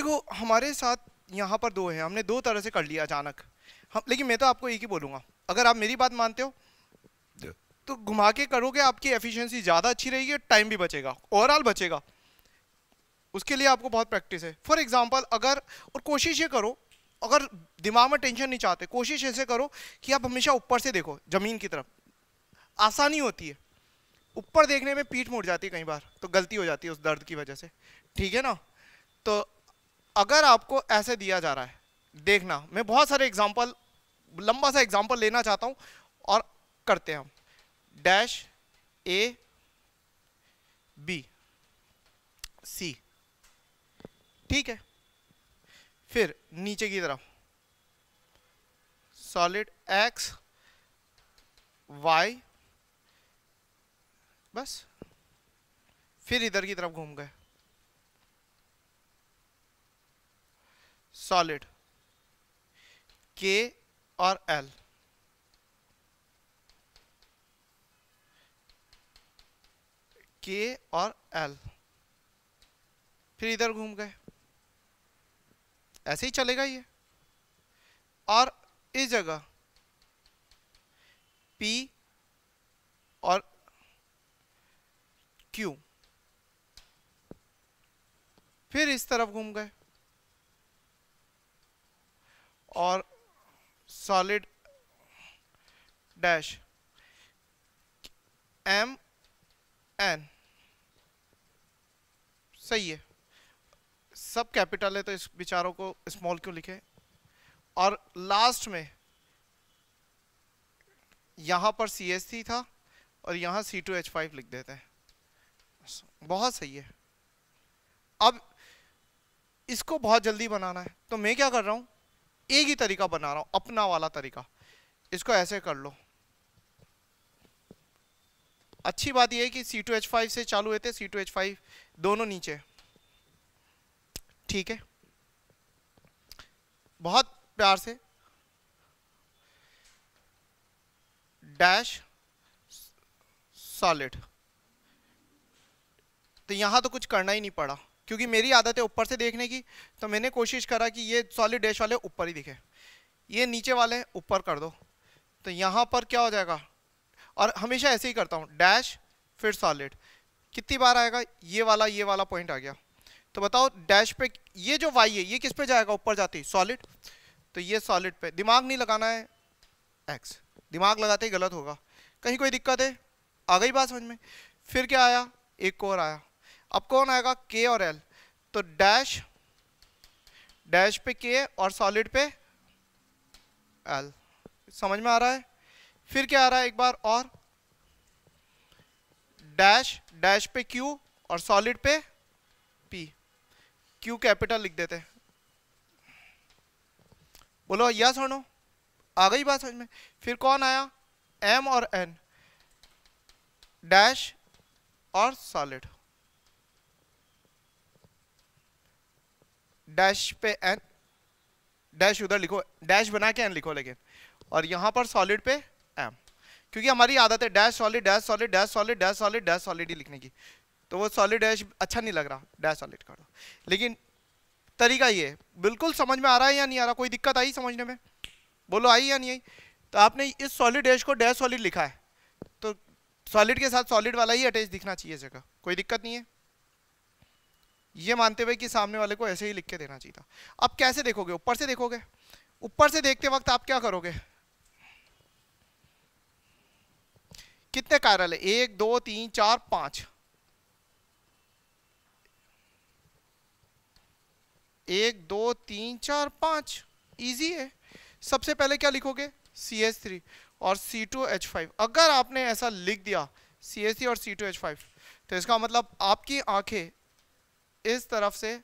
देखो हमारे साथ यहाँ पर दो हैं हमने दो तरह से कर लिया अचानक हम लेकिन मैं तो आपको एक ही बोलूँगा अगर आप मेरी बात मानते हो तो घुमा के करोगे आपकी एफिशिएंसी ज़्यादा अच्छी रहेगी और टाइम भी बचेगा ओवरऑल बचेगा उसके लिए आपको बहुत प्रैक्टिस है फॉर एग्जाम्पल अगर और कोशिश ये करो अगर दिमाग में टेंशन नहीं चाहते कोशिश ऐसे करो कि आप हमेशा ऊपर से देखो ज़मीन की तरफ आसानी होती है ऊपर देखने में पीठ मुड़ जाती है कई बार तो गलती हो जाती है उस दर्द की वजह से ठीक है ना तो अगर आपको ऐसे दिया जा रहा है देखना मैं बहुत सारे एग्जाम्पल लंबा सा एग्जाम्पल लेना चाहता हूँ और करते हैं हम डैश ए बी सी ठीक है फिर नीचे की तरफ सॉलिड एक्स वाई बस फिर इधर की तरफ घूम गए सॉलिड के और एल के और एल फिर इधर घूम गए ऐसे ही चलेगा ये और इस जगह पी और क्यू फिर इस तरफ घूम गए और सॉलिड डैश एम एन सही है सब कैपिटल है तो इस विचारों को स्मॉल क्यों लिखे और लास्ट में यहां पर सी एस सी था और यहां सी टू एच फाइव लिख देते हैं बहुत सही है अब इसको बहुत जल्दी बनाना है तो मैं क्या कर रहा हूं एक ही तरीका बना रहा हूं अपना वाला तरीका इसको ऐसे कर लो अच्छी बात यह है कि सी टू एच फाइव से चालू हुए थे सी टू एच फाइव दोनों नीचे ठीक है बहुत प्यार से डैश सॉलिड तो यहां तो कुछ करना ही नहीं पड़ा क्योंकि मेरी आदत है ऊपर से देखने की तो मैंने कोशिश करा कि ये सॉलिड डैश वाले ऊपर ही दिखे ये नीचे वाले ऊपर कर दो तो यहाँ पर क्या हो जाएगा और हमेशा ऐसे ही करता हूँ डैश फिर सॉलिड कितनी बार आएगा ये वाला ये वाला पॉइंट आ गया तो बताओ डैश पे ये जो वाई है ये किस पे जाएगा ऊपर जाती सॉलिड तो ये सॉलिड पे दिमाग नहीं लगाना है एक्स दिमाग लगाते ही गलत होगा कहीं कोई दिक्कत है आ गई बात समझ में फिर क्या आया एक और आया अब कौन आएगा के और एल तो डैश डैश पे के और सॉलिड पे एल समझ में आ रहा है फिर क्या आ रहा है एक बार और डैश डैश पे क्यू और सॉलिड पे पी क्यू कैपिटल लिख देते बोलो और सुनो आ गई बात समझ में फिर कौन आया एम और एन डैश और सॉलिड डैश पे एन डैश उधर लिखो डैश बना के एन लिखो लेकिन और यहाँ पर सॉलिड पे एम क्योंकि हमारी आदत है dash solid dash solid dash solid dash solid dash solid ही लिखने की तो वो सॉलिड डैश अच्छा नहीं लग रहा डैश सॉलिड कर लेकिन तरीका ये बिल्कुल समझ में आ रहा है या नहीं आ रहा कोई दिक्कत आई समझने में बोलो आई या नहीं आई तो आपने इस सॉलिड डैश को डैश सॉलिड लिखा है तो सॉलिड के साथ सॉलिड वाला ही अटैच दिखना चाहिए जगह कोई दिक्कत नहीं है ये मानते हुए कि सामने वाले को ऐसे ही लिख के देना चाहिए था अब कैसे देखोगे ऊपर से देखोगे ऊपर से देखते वक्त आप क्या करोगे कितने कायरल है एक दो तीन चार पांच एक दो तीन चार पांच इजी है सबसे पहले क्या लिखोगे सी एच थ्री और सी टू एच फाइव अगर आपने ऐसा लिख दिया सी एच थ्री और सी टू एच फाइव तो इसका मतलब आपकी आंखें इस तरफ से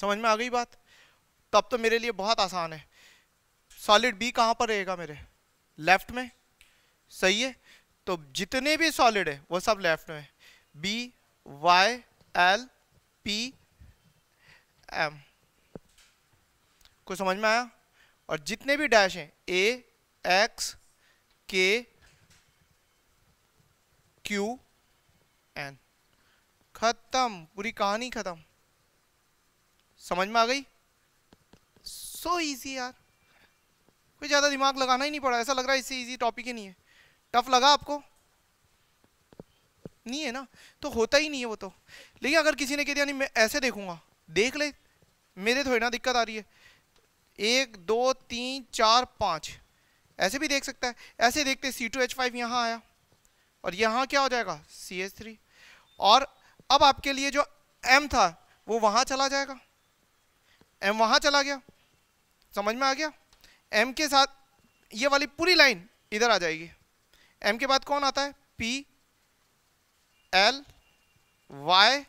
समझ में आ गई बात तब तो मेरे लिए बहुत आसान है सॉलिड बी कहां पर रहेगा मेरे लेफ्ट में सही है तो जितने भी सॉलिड है वो सब लेफ्ट में B Y L P M को समझ में आया और जितने भी डैश हैं A X K Q N खत्म पूरी कहानी खत्म समझ में आ गई सो so इजी यार कोई ज़्यादा दिमाग लगाना ही नहीं पड़ा ऐसा लग रहा है इससे इजी टॉपिक ही नहीं है टफ लगा आपको नहीं है ना तो होता ही नहीं है वो तो लेकिन अगर किसी ने कह दिया नहीं मैं ऐसे देखूंगा देख ले मेरे थोड़ी ना दिक्कत आ रही है एक दो तीन चार पाँच ऐसे भी देख सकता है ऐसे देखते सी टू एच फाइव यहाँ आया और यहाँ क्या हो जाएगा सी एच थ्री और अब आपके लिए जो एम था वो वहाँ चला जाएगा एम वहाँ चला गया समझ में आ गया एम के साथ ये वाली पूरी लाइन इधर आ जाएगी एम के बाद कौन आता है पी एल वाई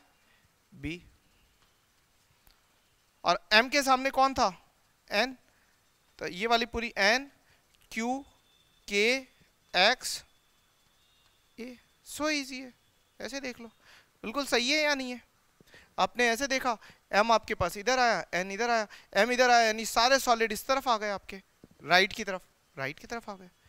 बी और एम के सामने कौन था एन तो ये वाली पूरी N Q K X A so easy है ऐसे देख लो बिल्कुल सही है या नहीं है आपने ऐसे देखा एम आपके पास इधर आया एन इधर आया एम इधर आया यानी सारे सॉलिड इस तरफ आ गए आपके राइट की तरफ राइट की तरफ आ गए